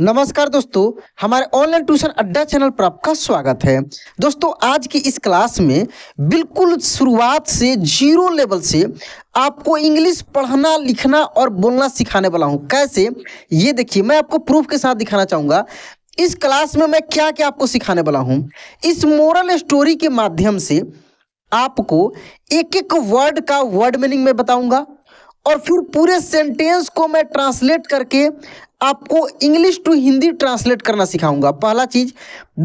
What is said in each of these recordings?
नमस्कार दोस्तों हमारे ऑनलाइन ट्यूशन अड्डा चैनल पर आपका स्वागत है दोस्तों आज की इस क्लास में बिल्कुल शुरुआत से जीरो लेवल से आपको इंग्लिश पढ़ना लिखना और बोलना सिखाने वाला हूं कैसे ये देखिए मैं आपको प्रूफ के साथ दिखाना चाहूंगा इस क्लास में मैं क्या क्या आपको सिखाने वाला हूँ इस मोरल स्टोरी के माध्यम से आपको एक एक वर्ड का वर्ड मीनिंग में बताऊंगा और फिर पूरे सेंटेंस को मैं ट्रांसलेट करके आपको इंग्लिश टू हिंदी ट्रांसलेट करना सिखाऊंगा पहला चीज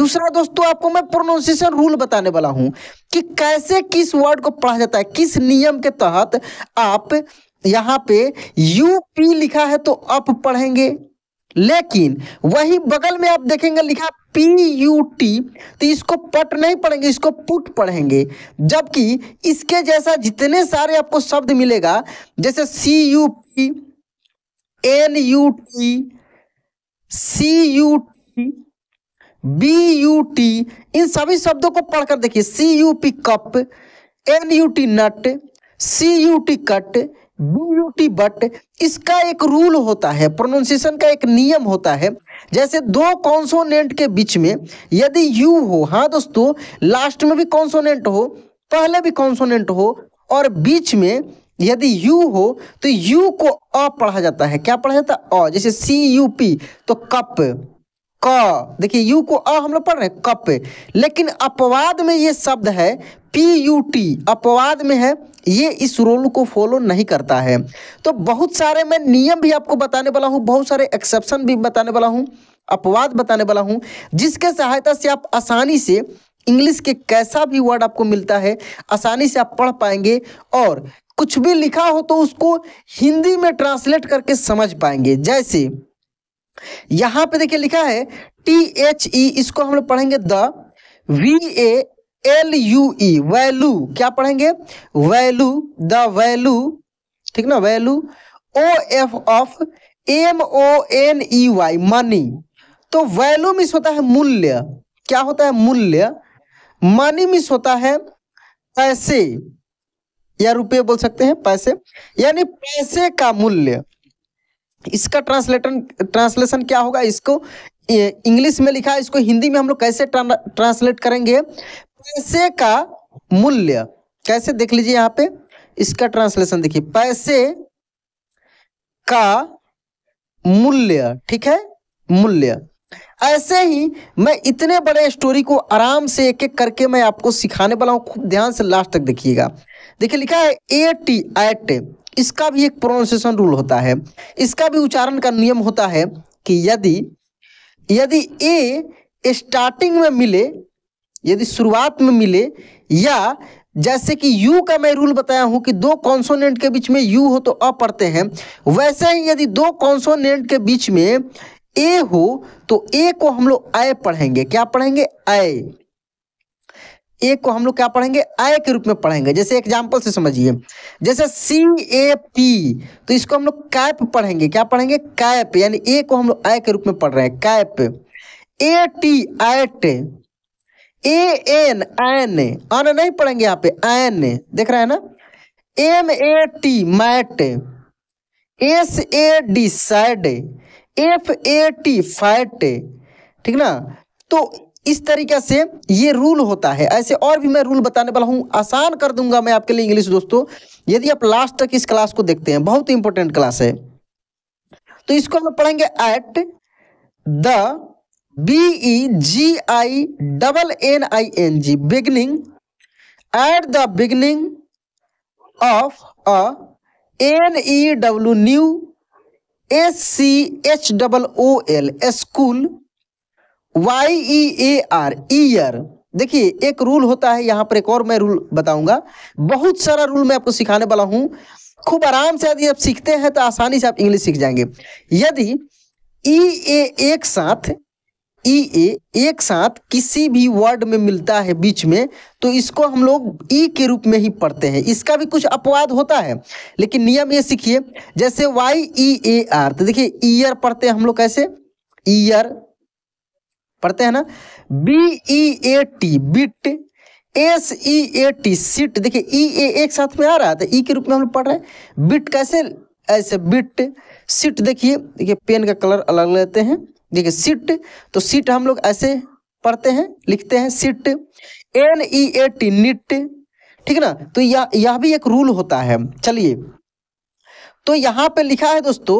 दूसरा दोस्तों आपको मैं प्रोनाउंसिएशन रूल बताने वाला हूं कि कैसे किस वर्ड को पढ़ा जाता है किस नियम के तहत आप यहां पे यू पी लिखा है तो आप पढ़ेंगे लेकिन वही बगल में आप देखेंगे लिखा पी यू टी तो इसको पट नहीं पढ़ेंगे इसको पुट पढ़ेंगे जबकि इसके जैसा जितने सारे आपको शब्द मिलेगा जैसे C U P N U T C U T B U T इन सभी शब्दों को पढ़कर देखिए C U P cup N U T nut C U T cut B U T but इसका एक रूल होता है प्रोनाउंसिएशन का एक नियम होता है जैसे दो कॉन्सोनेंट के बीच में यदि यू हो हाँ दोस्तों लास्ट में भी कॉन्सोनेंट हो पहले भी कॉन्सोनेंट हो और बीच में यदि यू हो तो यू को अ पढ़ा जाता है क्या पढ़ा जाता है अ जैसे सी यू पी तो कप क देखिए यू को अ हम लोग पढ़ रहे हैं कप लेकिन अपवाद में ये शब्द है पी यू टी अपवाद में है ये इस रोल को फॉलो नहीं करता है तो बहुत सारे मैं नियम भी आपको बताने वाला हूँ बहुत सारे एक्सेप्शन भी बताने वाला हूँ अपवाद बताने वाला हूँ जिसके सहायता से आप आसानी से इंग्लिश के कैसा भी वर्ड आपको मिलता है आसानी से आप पढ़ पाएंगे और कुछ भी लिखा हो तो उसको हिंदी में ट्रांसलेट करके समझ पाएंगे जैसे यहां पे देखिए लिखा है टी एच ई इसको हम लोग पढ़ेंगे the V A L U E e, value क्या पढ़ेंगे वैल्यू द वैल्यू ठीक ना value O F of M O N E Y money तो वैल्यू मिस होता है मूल्य क्या होता है मूल्य मनी मिस होता है पैसे या रुपये बोल सकते हैं पैसे यानी पैसे का मूल्य इसका ट्रांसलेटन ट्रांसलेशन क्या होगा इसको इंग्लिश में लिखा है इसको हिंदी में हम लोग कैसे ट्रांसलेट करेंगे पैसे का मूल्य कैसे देख लीजिए यहाँ पे इसका ट्रांसलेशन देखिए पैसे का मूल्य ठीक है मूल्य ऐसे ही मैं इतने बड़े स्टोरी को आराम से एक एक करके मैं आपको सिखाने वाला हूँ खूब ध्यान से लास्ट तक देखिएगा देखिए लिखा है ए टी एट इसका भी एक प्रोनाउंसिएशन रूल होता है इसका भी उच्चारण का नियम होता है कि यदि यदि ए स्टार्टिंग में मिले यदि शुरुआत में मिले या जैसे कि यू का मैं रूल बताया हूं कि दो कॉन्सोनेंट के बीच में यू हो तो अ पढ़ते हैं वैसे ही यदि दो कॉन्सोनेंट के बीच में ए हो तो ए को हम लोग आय पढ़ेंगे क्या पढ़ेंगे आय ए को हम लोग क्या पढ़ेंगे आय के रूप में पढ़ेंगे जैसे एग्जाम्पल से समझिए जैसे सी ए पी तो इसको हम लोग कैप पढ़ेंगे क्या पढ़ेंगे कैप यानी ए को हम लोग आय के रूप में पढ़ रहे हैं cap A T at A N N an नहीं पढ़ेंगे यहाँ पे एन देख रहे हैं ना M A T mat S A D sad F A T fat ठीक ना तो इस तरीका से ये रूल होता है ऐसे और भी मैं रूल बताने वाला हूँ आसान कर दूंगा मैं आपके लिए इंग्लिश दोस्तों यदि आप लास्ट तक इस क्लास को देखते हैं बहुत इंपॉर्टेंट क्लास है तो इसको हम पढ़ेंगे at the B E G I double N I N G beginning at the beginning of a N E W new S C H double O L school Y E A R year देखिए एक rule होता है यहां पर एक और मैं rule बताऊंगा बहुत सारा रूल मैं आपको सिखाने वाला हूं खूब आराम से यदि आप सीखते हैं तो आसानी से आप इंग्लिश सीख जाएंगे यदि ई e ए एक साथ ई e ए एक साथ किसी भी वर्ड में मिलता है बीच में तो इसको हम लोग ई e के रूप में ही पढ़ते हैं इसका भी कुछ अपवाद होता है लेकिन नियम ये सीखिए जैसे वाई ई ए आर तो देखिए ईयर पढ़ते हैं हम लोग कैसे ईयर पढ़ते हैं ना B E A T bit S E A T sit देखिए ई e ए एक साथ में आ रहा है तो ई e के रूप में हम लोग पढ़ रहे हैं बिट कैसे ऐसे बिट सिट देखिए देखिए पेन का कलर अलग लेते हैं देखिए सिट तो सिट हम लोग ऐसे पढ़ते हैं लिखते हैं sit N E A T nit ठीक ना तो यह यह भी एक रूल होता है चलिए तो यहां पे लिखा है दोस्तों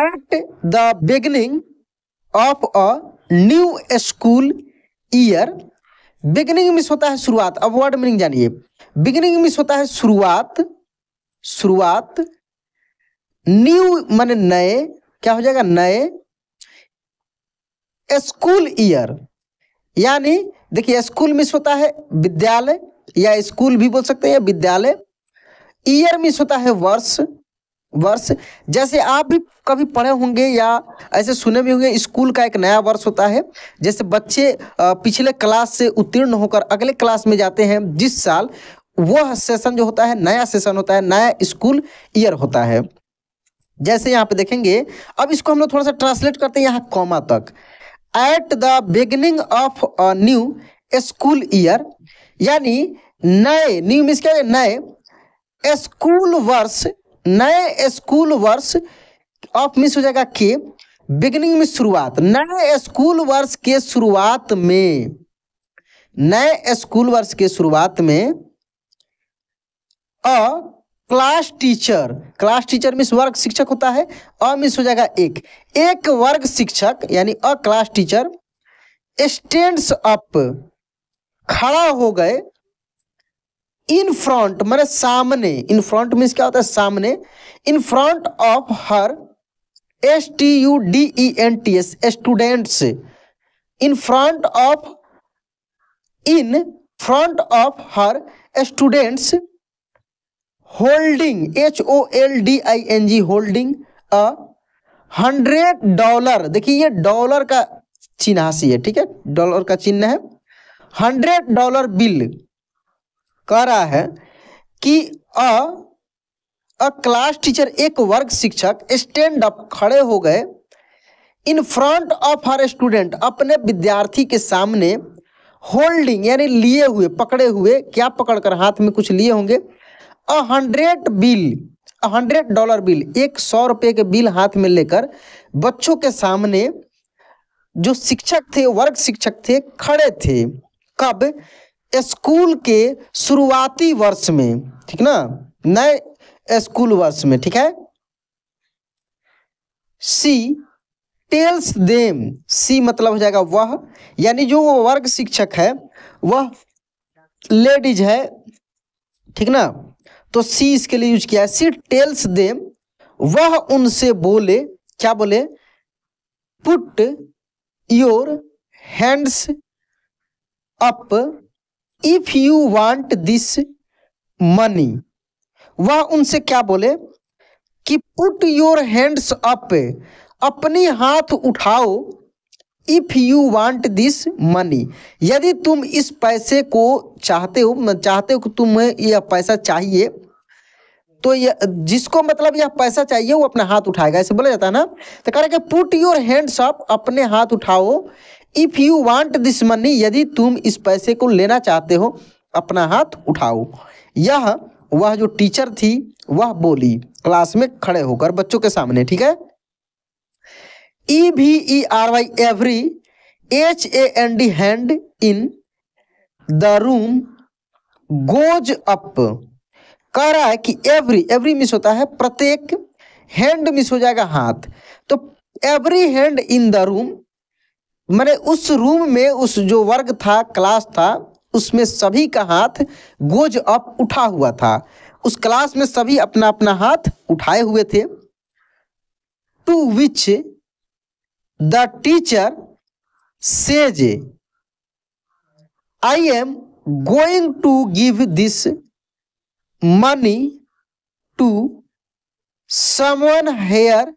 at the beginning of a new school year beginning means होता है शुरुआत अब वर्ड मीनिंग जानिए बिगनिंग मिस होता है शुरुआत शुरुआत न्यू माने नए क्या हो जाएगा नए स्कूल ईयर यानी देखिए स्कूल मिस होता है विद्यालय या स्कूल भी बोल सकते हैं या विद्यालय ईयर मिस होता है वर्ष वर्ष जैसे आप भी कभी पढ़े होंगे या ऐसे सुने भी होंगे स्कूल का एक नया वर्ष होता है जैसे बच्चे पिछले क्लास से उत्तीर्ण होकर अगले क्लास में जाते हैं जिस साल वह सेशन जो होता है नया सेशन होता है नया स्कूल ईयर होता है जैसे यहाँ पे देखेंगे अब इसको हम लोग थोड़ा सा ट्रांसलेट करते हैं यहाँ कॉमा तक at the beginning of a new school year यानी नए न्यू मीन्स क्या नए स्कूल वर्ष नए स्कूल वर्ष ऑफ मिस हो जाएगा के बिगिनिंग में शुरुआत नए स्कूल वर्ष के शुरुआत में नए स्कूल वर्ष के शुरुआत में a class teacher class teacher means वर्ग शिक्षक होता है अ मिस हो जाएगा एक एक वर्ग शिक्षक यानी a class teacher stands up खड़ा हो गए इन फ्रंट मैंने सामने इन फ्रंट मीन क्या होता है सामने in front of her S T U D N T S students in front of in front of her students holding H O L D I N G holding a hundred dollar देखिए ये dollar का चिन्ह हासी है ठीक है dollar का चिन्ह है हंड्रेड डॉलर बिल कह रहा है कि अ अ क्लास टीचर एक वर्ग शिक्षक स्टैंड अप खड़े हो गए in front of her student अपने विद्यार्थी के सामने होल्डिंग यानी लिए हुए पकड़े हुए क्या पकड़कर हाथ में कुछ लिए होंगे a hundred bill a hundred dollar bill एक सौ रुपये के बिल हाथ में लेकर बच्चों के सामने जो शिक्षक थे वर्ग शिक्षक थे खड़े थे कब स्कूल के शुरुआती वर्ष में ठीक ना नए स्कूल वर्ष में ठीक है सी टेल्स देम सी मतलब हो जाएगा वह यानी जो वो वर्ग शिक्षक है वह लेडीज है ठीक ना तो सी इसके लिए यूज किया है सी टेल्स देम वह उनसे बोले क्या बोले put your hands up if you want this money वह उनसे क्या बोले कि पुट योर हैंड्स अप अपनी हाथ उठाओ if you want this money यदि तुम इस पैसे को चाहते हो चाहते हो कि तुम्हें यह पैसा चाहिए तो ये जिसको मतलब यह पैसा चाहिए वो अपना हाथ उठाएगा ऐसे बोला जाता है ना तो कह रहे पुट योर हैंड्स अप अपने हाथ उठाओ if you want this money यदि तुम इस पैसे को लेना चाहते हो अपना हाथ उठाओ यह वह जो टीचर थी वह बोली क्लास में खड़े होकर बच्चों के सामने ठीक है E V E R Y every H A N D hand in the room goes up कह रहा है कि एवरी एवरी मिस होता है प्रत्येक हैंड मिस हो जाएगा हाथ तो every hand in the room मैंने उस रूम में उस जो वर्ग था क्लास था उसमें सभी का हाथ गोज अप उठा हुआ था उस क्लास में सभी अपना अपना हाथ उठाए हुए थे to which the teacher says I am going to give this money to someone here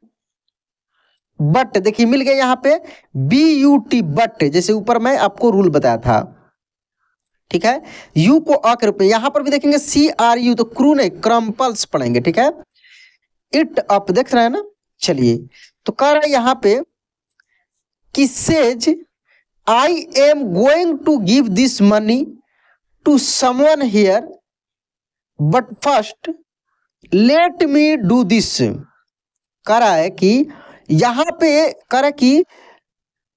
but देखिए मिल गया यहाँ पे बी यू टी बट जैसे ऊपर मैं आपको रूल बताया था ठीक है यू को अ के रूप में यहां पर भी देखेंगे सी आर यू तो क्रू नहीं क्रम्पल्स पढ़ेंगे ठीक है इट अप देख रहे हैं ना चलिए तो कह रहा है यहाँ पे कि says I am going to give this money to someone here but first let me do this कह रहा है कि यहाँ पे कर कि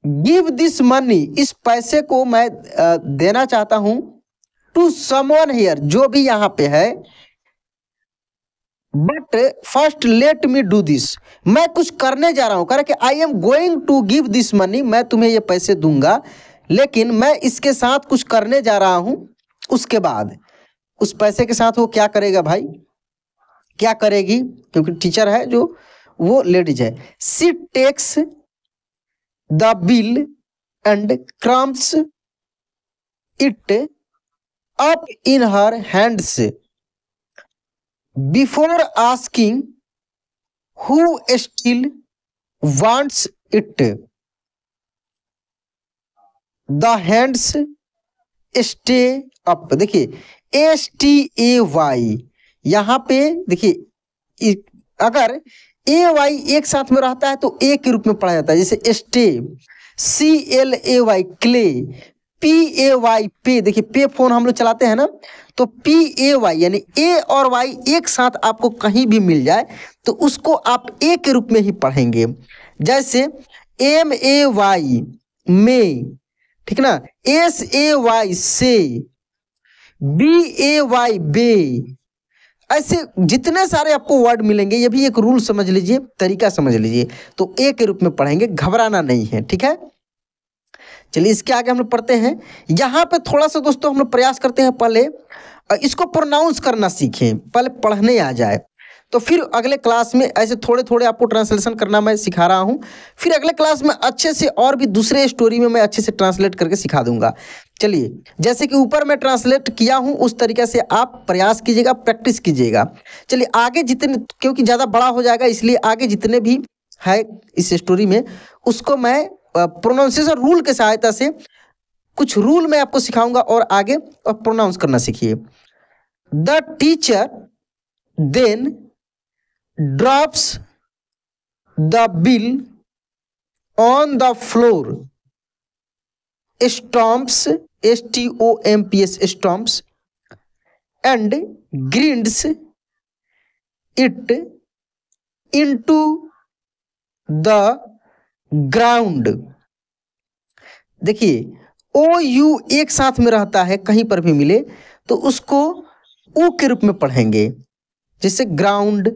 गिव दिस मनी इस पैसे को मैं देना चाहता हूं टू समन हियर जो भी यहाँ पे है but first let me do this मैं कुछ करने जा रहा हूं कर कि I am going to give this money मैं तुम्हें ये पैसे दूंगा लेकिन मैं इसके साथ कुछ करने जा रहा हूं उसके बाद उस पैसे के साथ वो क्या करेगा भाई क्या करेगी क्योंकि टीचर है जो वो लेडीज है she takes the bill and crumples it up in her hands before asking who still wants it the hands stay up देखिए एस टी ए वाई यहां पे देखिए अगर ए वाई एक साथ में रहता है तो ए के रूप में पढ़ा जाता है जैसे stay C L A Y clay P A Y pay देखिए पे फोन हम लोग चलाते हैं ना तो पी ए वाई यानी ए और वाई एक साथ आपको कहीं भी मिल जाए तो उसको आप ए के रूप में ही पढ़ेंगे जैसे एम ए वाई मे ठीक ना S A Y say B A Y bay ऐसे जितने सारे आपको वर्ड मिलेंगे ये भी एक रूल समझ लीजिए तरीका समझ लीजिए तो ए के रूप में पढ़ेंगे घबराना नहीं है ठीक है चलिए इसके आगे हम लोग पढ़ते हैं यहाँ पे थोड़ा सा दोस्तों हम लोग प्रयास करते हैं पहले इसको प्रोनाउंस करना सीखें पहले पढ़ने आ जाए तो फिर अगले क्लास में ऐसे थोड़े थोड़े आपको ट्रांसलेशन करना मैं सिखा रहा हूँ फिर अगले क्लास में अच्छे से और भी दूसरे स्टोरी में मैं अच्छे से ट्रांसलेट करके सिखा दूंगा चलिए जैसे कि ऊपर मैं ट्रांसलेट किया हूँ उस तरीके से आप प्रयास कीजिएगा प्रैक्टिस कीजिएगा चलिए आगे जितने क्योंकि ज़्यादा बड़ा हो जाएगा इसलिए आगे जितने भी है इस स्टोरी में उसको मैं प्रोनाउंसिएशन रूल के सहायता से कुछ रूल मैं आपको सिखाऊंगा और आगे और प्रोनाउंस करना सीखिए the teacher then drops the bill on the floor stomps s t o m p s stomps and grinds it into the ground देखिए ओ यू एक साथ में रहता है कहीं पर भी मिले तो उसको ओ के रूप में पढ़ेंगे जैसे ground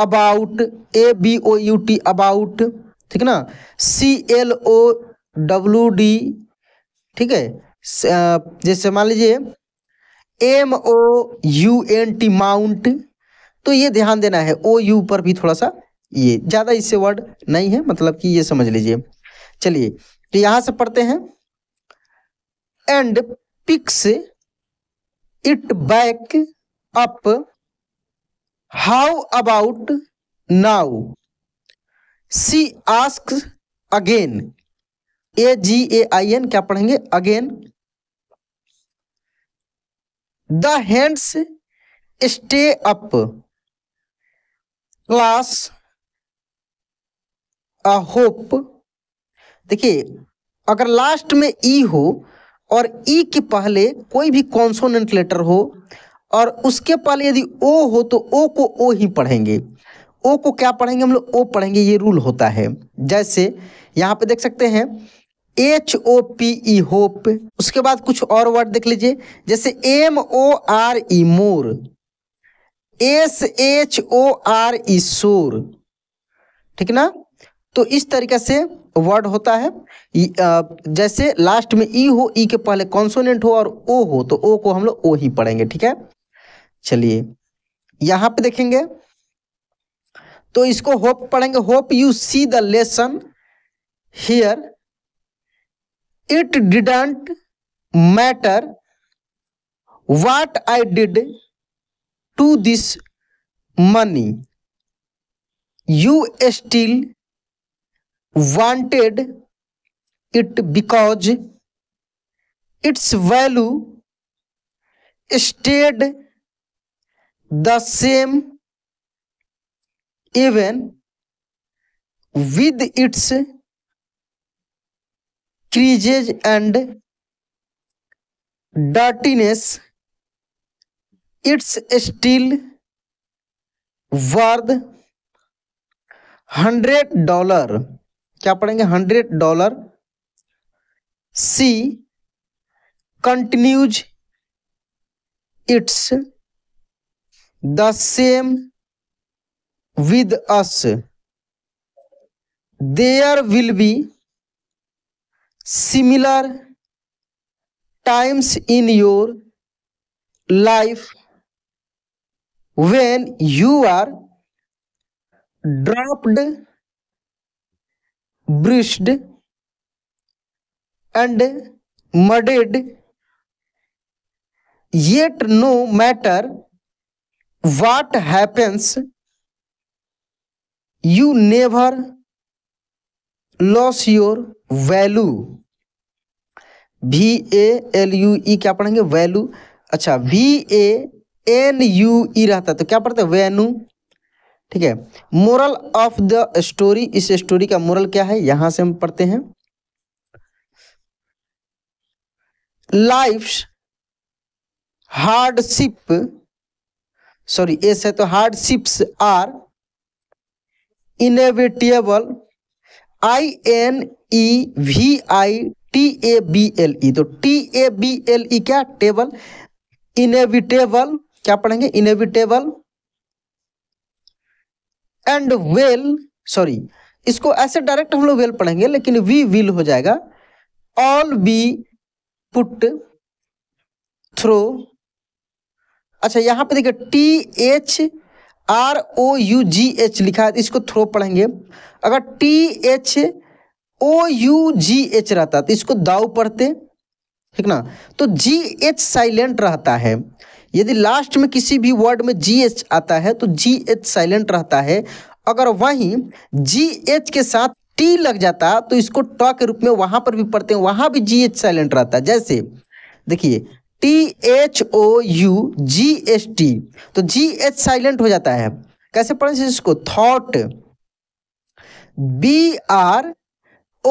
about A B O U T about ठीक ना C L O W D ठीक है जैसे मान लीजिए M O U N T mount तो ये ध्यान देना है ओ यू पर भी थोड़ा सा ये ज़्यादा इससे वर्ड नहीं है मतलब कि ये समझ लीजिए चलिए तो यहां से पढ़ते हैं and picks it back up how about now she ask again A G A I N क्या पढ़ेंगे again the hands stay up class a hope देखिए अगर लास्ट में ई e हो और ई e के पहले कोई भी कॉन्सोनेंट लेटर हो और उसके पहले यदि ओ हो तो ओ को ओ ही पढ़ेंगे ओ को क्या पढ़ेंगे हम लोग ओ पढ़ेंगे ये रूल होता है जैसे यहाँ पे देख सकते हैं H O P E hope उसके बाद कुछ और वर्ड देख लीजिए जैसे M O R E more S H O R E shore ठीक ना तो इस तरीके से वर्ड होता है जैसे लास्ट में ई हो ई के पहले कॉन्सोनेंट हो और ओ हो तो ओ को हम लोग ओ ही पढ़ेंगे ठीक है चलिए यहां पे देखेंगे तो इसको होप पढ़ेंगे hope you see the lesson here it didn't matter what I did to this money you still wanted it because its value stayed the same even with its creases and dirtiness it's still worth hundred dollar क्या पढ़ेंगे hundred dollar she continues it's the same with us there will be similar times in your life when you are dropped bruised and mudded yet no matter watt happens you never lose your value V A L U E क्या पढ़ेंगे value अच्छा V A N U E रहता है तो क्या पढ़ते हैं venue ठीक है मोरल ऑफ द स्टोरी इस स्टोरी का मोरल क्या है यहां से हम पढ़ते हैं लाइफ हार्डशिप सॉरी एस है तो hardships are inevitable I N E V I T A B L E तो T A B L E क्या टेबल इनएविटेबल क्या पढ़ेंगे इनएविटेबल एंड वेल सॉरी इसको ऐसे डायरेक्ट हम लोग वेल पढ़ेंगे लेकिन वी विल हो जाएगा ऑल बी पुट थ्रो अच्छा यहाँ पे देखिए T H R O U G H लिखा है इसको थ्रो पढ़ेंगे अगर T H O U G H रहता तो इसको दाऊ पढ़ते ठीक ना तो जी एच साइलेंट रहता है यदि लास्ट में किसी भी वर्ड में जी एच आता है तो जी एच साइलेंट रहता है अगर वहीं जी एच के साथ टी लग जाता तो इसको ट के रूप में वहां पर भी पढ़ते हैं वहां भी जी एच साइलेंट रहता है जैसे देखिए T H O U G H S T G H silent हो जाता है कैसे पढ़े इसको thought B R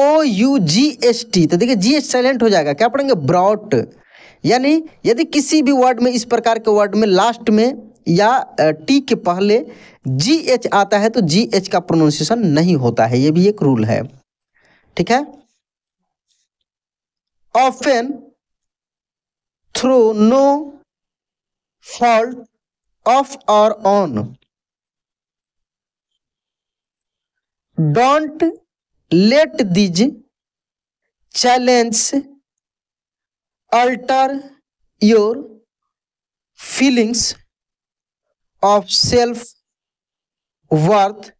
O U G H S T देखिए जी एच साइलेंट हो जाएगा क्या पढ़ेंगे ब्रॉट यानी यदि किसी भी वर्ड में इस प्रकार के वर्ड में लास्ट में या टी के पहले जी एच आता है तो जी एच का प्रोनाउंसिएशन नहीं होता है ये भी एक रूल है ठीक है often through no fault of our own. Don't let these challenges alter your feelings of self worth.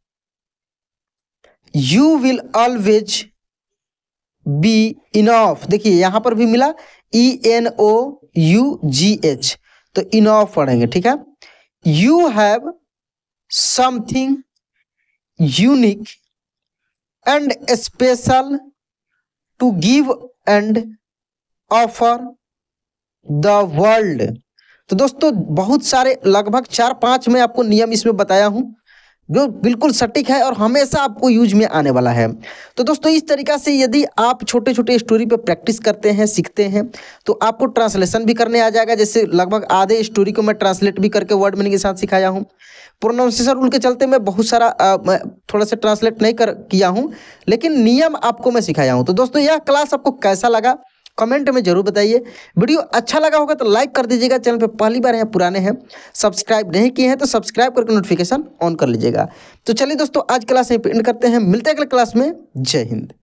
You will always be enough देखिए यहाँ पर भी मिला E N O U G H तो इनो पढ़ेंगे ठीक है you have something unique and special to give and offer the world तो दोस्तों बहुत सारे लगभग चार पांच में आपको नियम इसमें बताया हूं जो बिल्कुल सटीक है और हमेशा आपको यूज में आने वाला है तो दोस्तों इस तरीका से यदि आप छोटे छोटे स्टोरी पे प्रैक्टिस करते हैं सीखते हैं तो आपको ट्रांसलेशन भी करने आ जाएगा जैसे लगभग आधे स्टोरी को मैं ट्रांसलेट भी करके वर्ड मीनिंग के साथ सिखाया हूँ प्रोनाउंसिएशन रूल के चलते मैं बहुत सारा आ, थोड़ा सा ट्रांसलेट नहीं कर किया हूँ लेकिन नियम आपको मैं सिखाया हूँ तो दोस्तों यह क्लास आपको कैसा लगा कमेंट में जरूर बताइए वीडियो अच्छा लगा होगा तो लाइक कर दीजिएगा चैनल पे पहली बार या पुराने हैं सब्सक्राइब नहीं किए हैं तो सब्सक्राइब करके नोटिफिकेशन ऑन कर लीजिएगा तो चलिए दोस्तों आज क्लास यहीं पर एंड करते हैं मिलते हैं अगले क्लास में जय हिंद